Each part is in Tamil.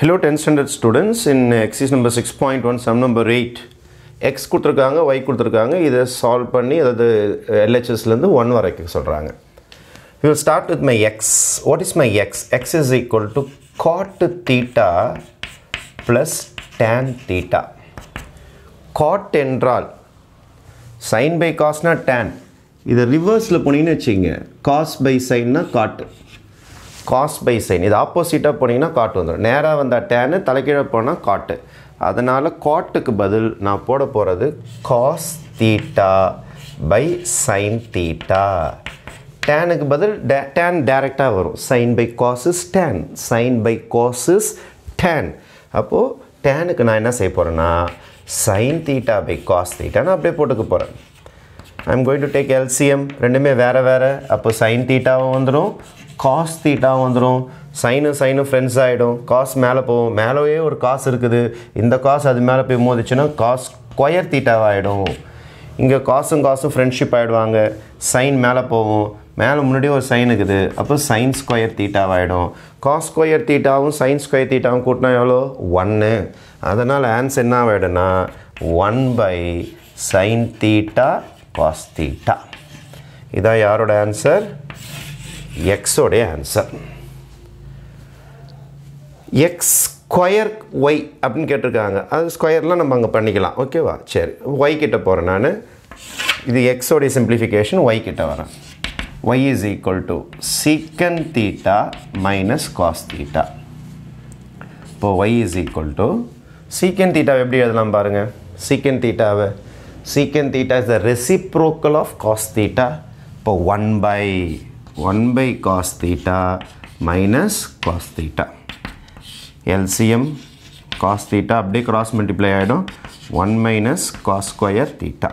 Hello 10th standard students, in uh, exercise number six point one 8, number eight X கொடுத்துருக்காங்க ஒய் கொடுத்துருக்காங்க இதை சால்வ் பண்ணி அதாவது எல்ஹெச்எஸ்லேருந்து uh, ஒன் We சொல்கிறாங்க you with start with my X what is my X equal to equal theta cot theta plus tan theta cot by sine by tan. Tan இதை ரிவர்ஸில் போனீங்கன்னு cos காஸ் பை நான் காட்டு காஸ் பை சைன் இது ஆப்போசிட்டாக போனீங்கன்னா காட்டு வந்துடும் நேராக வந்தால் டேனு தலைக்கீழே போனால் காட்டு அதனால் காட்டுக்கு பதில் நான் போட போகிறது cos theta by sine theta டேனுக்கு பதில் டே டேன் டேரெக்டாக வரும் sine by cos tan sine by cos tan அப்போது டேனுக்கு நான் என்ன செய்ய போகிறேன்னா சைன் தீட்டா பை காஸ் தீட்டான்னு அப்படியே போட்டுக்க போகிறேன் I'm going to take LCM ரெண்டுமே வேறு வேறு அப்போ சைன் தீட்டாவும் வந்துடும் காஸ் தீட்டாவும் வந்துடும் சைனும் சைனும் ஃப்ரெண்ட்ஸ் ஆகிடும் காஸ் மேலே போகும் மேலேயே ஒரு காசு இருக்குது இந்த காசு அது மேலே போய் மோதிச்சுன்னா காஸ் ஸ்கொயர் தீட்டாவாகிடும் இங்கே காசும் காசும் ஃப்ரெண்ட்ஷிப் ஆகிடுவாங்க சைன் மேலே போகும் மேலே முன்னாடியே ஒரு சைன் இருக்குது அப்போ சைன் ஸ்கொயர் தீட்டாவாகிடும் காஸ் ஸ்கொயர் தீட்டாவும் சைன் ஸ்கொயர் தீட்டாவும் கூட்டினா எவ்வளோ ஒன்று அதனால் ஆன்சர் என்ன ஆகிடும்னா one by sine theta cos theta இதான் யாரோட ஆன்சர் எக்ஸோடைய ஆன்சர் எக்ஸ் ஸ்கொயர் ஒய் அப்படின்னு கேட்டிருக்காங்க அது ஸ்கொயர்லாம் நம்ம அங்கே பண்ணிக்கலாம் ஓகேவா சரி ஒய் கிட்ட போகிறேன் நான் இது எக்ஸோடைய simplification ஒய் கிட்ட வரேன் Y is equal to secant theta minus cos theta இப்போது Y is equal to secant தீட்டாவை எப்படி பாருங்க? பாருங்கள் theta தீட்டாவை secant theta is the reciprocal of cos theta. இப்போ 1 by 1 by cos theta minus cos theta. LCM cos theta அப்படியே cross multiply ஆகிடும் 1 minus cos square theta.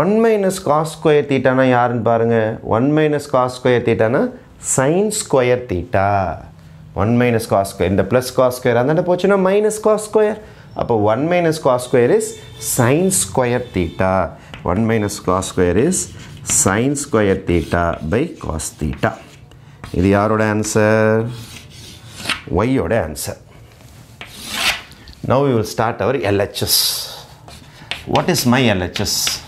1 minus cos square theta thetaனா யாருன்னு பாருங்கள் 1 minus cos square theta thetaனா sin square theta. 1 minus cos square இந்த plus cos square அந்த போச்சுன்னா minus cos square 1 minus cos square is sine square theta. 1 minus cos square is sine square theta by cos theta. This is the answer. Y is the answer. Now we will start our LHS. What is my LHS?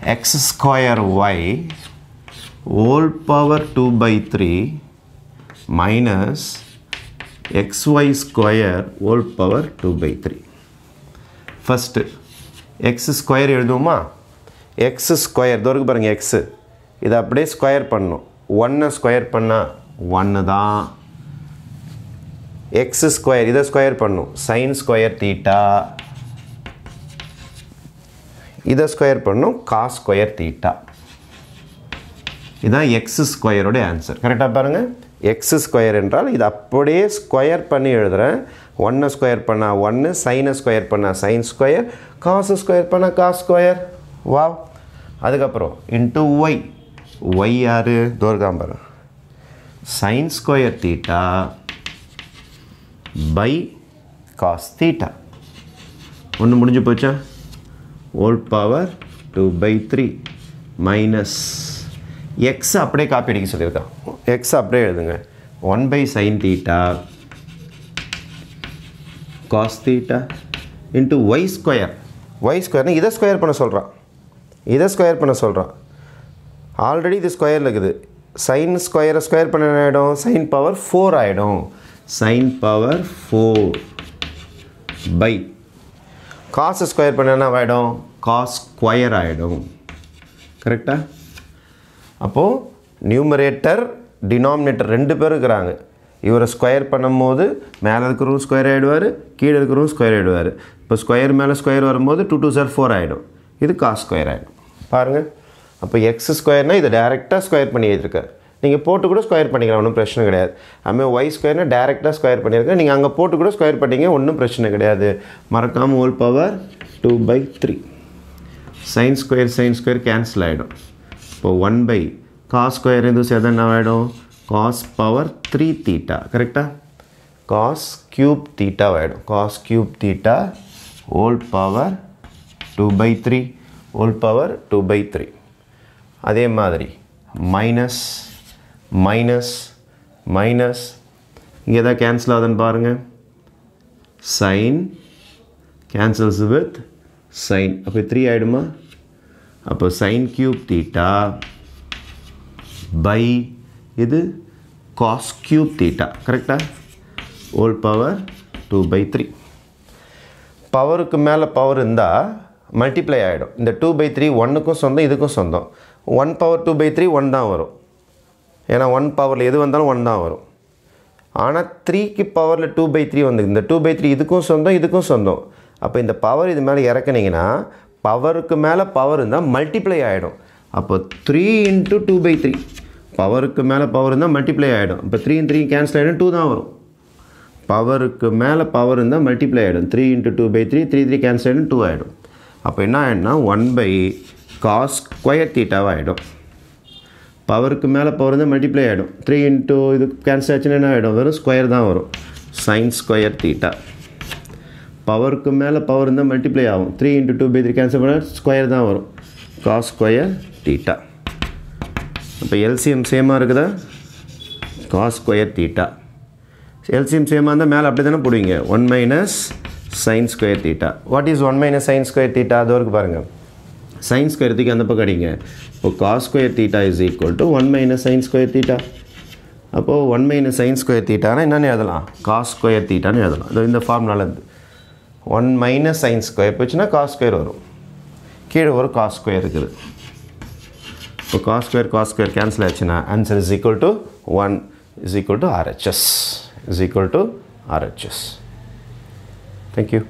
X square Y whole power 2 by 3 minus xy square whole power 2 by 3. First, x square எழுதுமா? x square, தோருக்கு பருங்க x, இது அப்படியே square பண்ணும். 1 square பண்ணா, 1 தா x square, இது square பண்ணும். sin square theta, இது square பண்ணும், cos square theta. இதான் x square உடை answer. கரிட்டாப் பாருங்க? எக்ஸ் ஸ்கொயர் என்றால் இது அப்படியே ஸ்கொயர் பண்ணி எழுதுகிறேன் ஒன்று ஸ்கொயர் பண்ணால் ஒன்று சைனை ஸ்கொயர் பண்ணால் சைன் ஸ்கொயர் காசு ஸ்கொயர் பண்ணால் காஸ் ஸ்கொயர் வா அதுக்கப்புறம் இன்ட்டு ஒய் ஒய் யார் தோர்காம்பரம் sine square theta by cos theta ஒன்று முடிஞ்சு போச்சா whole power two by three minus X அப்படியே காப்பி அடிக்க சொல்லியிருக்கான் எக்ஸ் அப்படியே எழுதுங்க one by sine theta cos theta into Y square Y ஸ்கொயர்னு இதை ஸ்கொயர் பண்ண சொல்கிறான் இதை ஸ்கொயர் பண்ண சொல்கிறான் ஆல்ரெடி இது ஸ்கொயரில் இருக்குது சைன் ஸ்கொயரை ஸ்கொயர் பண்ண ஆகிடும் சைன் பவர் ஃபோர் ஆகிடும் sine power four by cos square என்ன ஆகிடும் காஸ் ஸ்கொயர் ஆகிடும் கரெக்டாக அப்போது நியூமரேட்டர் டினாமினேட்டர் ரெண்டு பேரும் இருக்கிறாங்க இவரை ஸ்கொயர் பண்ணும்போது மேலே இருக்கிறவரும் ஸ்கொயர் ஆகிடுவார் கீழே இருக்கிறவரும் ஸ்கொயர் ஆகிடுவார் இப்போ ஸ்கொயர் மேலே ஸ்கொயர் வரும்போது டூ டூ சார் ஃபோர் ஆகிடும் இது காஸ் ஸ்கொயர் ஆகிடும் பாருங்கள் அப்போ எக்ஸ் ஸ்கொயர்னால் இதை டேரெக்டாக ஸ்கொயர் பண்ணி எழுதிருக்காரு நீங்கள் போட்டு கூட ஸ்கொயர் பண்ணிக்கலாம் ஒன்றும் பிரச்சனை கிடையாது அதுமாதிரி ஒய் ஸ்கொயர்னா டேரெக்டாக ஸ்கொயர் பண்ணியிருக்கேன் நீங்கள் அங்கே போட்டு கூட ஸ்கொயர் பண்ணிங்க ஒன்றும் பிரச்சனை கிடையாது மறக்காமல் whole power two by three sine square sine square cancel ஆகிடும் இப்போ ஒன் பை காஸ் ஸ்கொயர் ಇಂದು என்ன ஆகிடும் காஸ் பவர் த்ரீ தீட்டா கரெக்டாக காஸ் க்யூப் தீட்டா ஆகிடும் cos cube theta whole power two by three whole power two by three அதே மாதிரி மைனஸ் மைனஸ் மைனஸ் இங்கே எதாவது கேன்சல் ஆகுதுன்னு பாருங்கள் சைன் கேன்சல்ஸ் வித் சைன் அப்போ த்ரீ ஆகிடுமா அப்போ சைன் கியூப் தீட்டா பை இது காஸ் கியூப் தீட்டா கரெக்டாக whole power two by three பவருக்கு மேலே பவர் இருந்தால் மல்டிப்ளை ஆகிடும் இந்த டூ பை த்ரீ ஒன்றுக்கும் சொந்தம் இதுக்கும் சொந்தம் one power two by three one தான் வரும் ஏன்னா ஒன் பவரில் எது வந்தாலும் ஒன் தான் வரும் ஆனால் த்ரீக்கு பவரில் டூ பை த்ரீ வந்து இந்த டூ பை த்ரீ இதுக்கும் சொந்தம் இதுக்கும் சொந்தம் அப்போ இந்த பவர் இது மேலே இறக்குனீங்கன்னா பவருக்கு மேலே பவர் இருந்தால் மல்டிப்ளை ஆகிடும் அப்போ three into two by three பவருக்கு மேலே பவர் இருந்தால் மல்டிப்ளை ஆகிடும் இப்போ த்ரீ இன் த்ரீ கேன்சல் ஆகிடும் டூ தான் வரும் பவருக்கு மேலே பவர் இருந்தால் மல்டிப்ளை ஆகிடும் three into two by three three three cancel ஆகிடும் டூ ஆகிடும் அப்போ என்ன ஆகிடும்னா ஒன் பை காஸ் ஸ்கொயர் தீட்டாவாக ஆகிடும் பவருக்கு மேலே பவர் இருந்தால் மல்டிப்ளை ஆகிடும் த்ரீ இன்ட்டு இது கேன்சல் ஆச்சுன்னா என்ன ஆகிடும் வெறும் ஸ்கொயர் தான் வரும் சைன் ஸ்கொயர் தீட்டா பவருக்கு மேலே பவர் இருந்தால் மல்டிப்ளை ஆகும் three into two by three cancel பண்ணால் ஸ்கொயர் தான் வரும் காஸ் ஸ்கொயர் தீட்டா இப்போ எல்சிஎம் சேமாக இருக்குதா காஸ் ஸ்கொயர் தீட்டா எல்சிஎம் சேமாக இருந்தால் மேலே அப்படி தானே போடுவீங்க one minus sine square theta what is one minus sine square theta அது வரைக்கும் பாருங்கள் சைன் ஸ்கொயர் தீக்கு அந்த பக்கம் அடிங்க இப்போ cos square theta is equal to one minus sine square theta அப்போது ஒன் மைனஸ் சைன் ஸ்கொயர் தீட்டானா என்னென்னு எழுதலாம் காஸ் ஸ்கொயர் தீட்டான்னு எழுதலாம் இந்த ஃபார்ம் நல்லது ஒன் மைனஸ் சைன் ஸ்கொயர் போச்சுன்னா காஸ் ஸ்கொயர் வரும் கீழே ஒரு காஸ் ஸ்கொயர் இருக்குது இப்போ cos square cos square cancel ஆச்சுன்னா answer is equal to one is equal to RHS is equal to RHS thank you